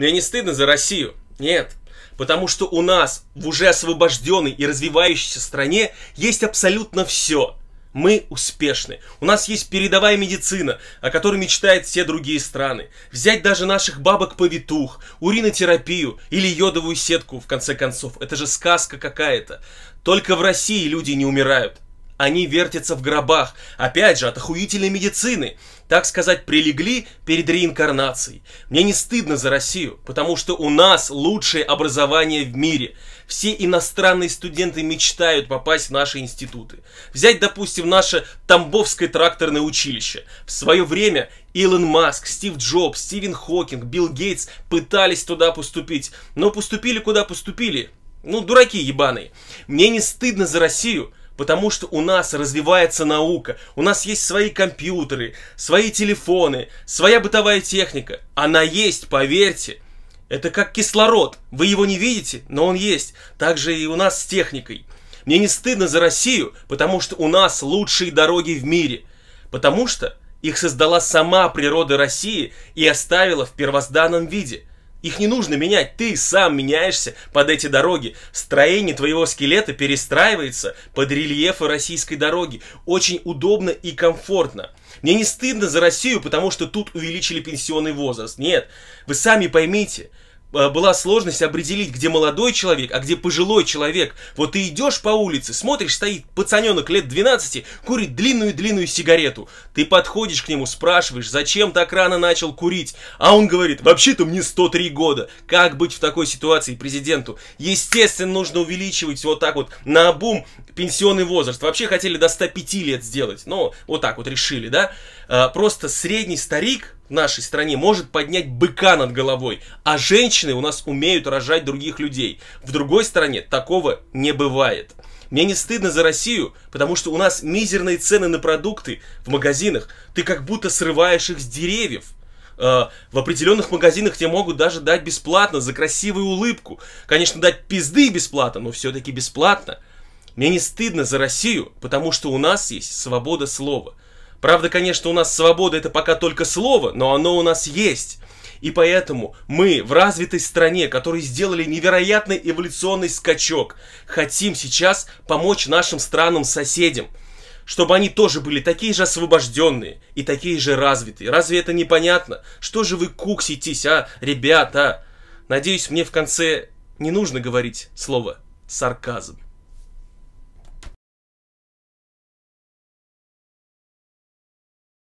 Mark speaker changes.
Speaker 1: Но я не стыдно за Россию. Нет. Потому что у нас в уже освобожденной и развивающейся стране есть абсолютно все. Мы успешны. У нас есть передовая медицина, о которой мечтают все другие страны. Взять даже наших бабок-повитух, уринотерапию или йодовую сетку, в конце концов. Это же сказка какая-то. Только в России люди не умирают. Они вертятся в гробах. Опять же, от охуительной медицины так сказать, прилегли перед реинкарнацией. Мне не стыдно за Россию, потому что у нас лучшее образование в мире. Все иностранные студенты мечтают попасть в наши институты. Взять, допустим, наше Тамбовское тракторное училище. В свое время Илон Маск, Стив Джобс, Стивен Хокинг, Билл Гейтс пытались туда поступить. Но поступили куда поступили. Ну, дураки ебаные. Мне не стыдно за Россию, потому что у нас развивается наука, у нас есть свои компьютеры, свои телефоны, своя бытовая техника. Она есть, поверьте. Это как кислород. Вы его не видите, но он есть. Так же и у нас с техникой. Мне не стыдно за Россию, потому что у нас лучшие дороги в мире. Потому что их создала сама природа России и оставила в первозданном виде. Их не нужно менять, ты сам меняешься под эти дороги. Строение твоего скелета перестраивается под рельефы российской дороги. Очень удобно и комфортно. Мне не стыдно за Россию, потому что тут увеличили пенсионный возраст. Нет, вы сами поймите – Э, была сложность определить, где молодой человек, а где пожилой человек. Вот ты идешь по улице, смотришь, стоит пацаненок лет 12, курит длинную-длинную сигарету. Ты подходишь к нему, спрашиваешь, зачем так рано начал курить? А он говорит, вообще-то мне 103 года. Как быть в такой ситуации президенту? Естественно, нужно увеличивать вот так вот на бум пенсионный возраст. Вообще хотели до 105 лет сделать, но вот так вот решили, да? Э, просто средний старик в нашей стране может поднять быка над головой, а женщины у нас умеют рожать других людей. В другой стране такого не бывает. Мне не стыдно за Россию, потому что у нас мизерные цены на продукты в магазинах. Ты как будто срываешь их с деревьев. А, в определенных магазинах тебе могут даже дать бесплатно за красивую улыбку. Конечно, дать пизды бесплатно, но все-таки бесплатно. Мне не стыдно за Россию, потому что у нас есть свобода слова. Правда, конечно, у нас свобода это пока только слово, но оно у нас есть. И поэтому мы в развитой стране, которые сделали невероятный эволюционный скачок, хотим сейчас помочь нашим странам-соседям, чтобы они тоже были такие же освобожденные и такие же развитые. Разве это непонятно? Что же вы кукситесь, а, ребята? Надеюсь, мне в конце не нужно говорить слово «сарказм».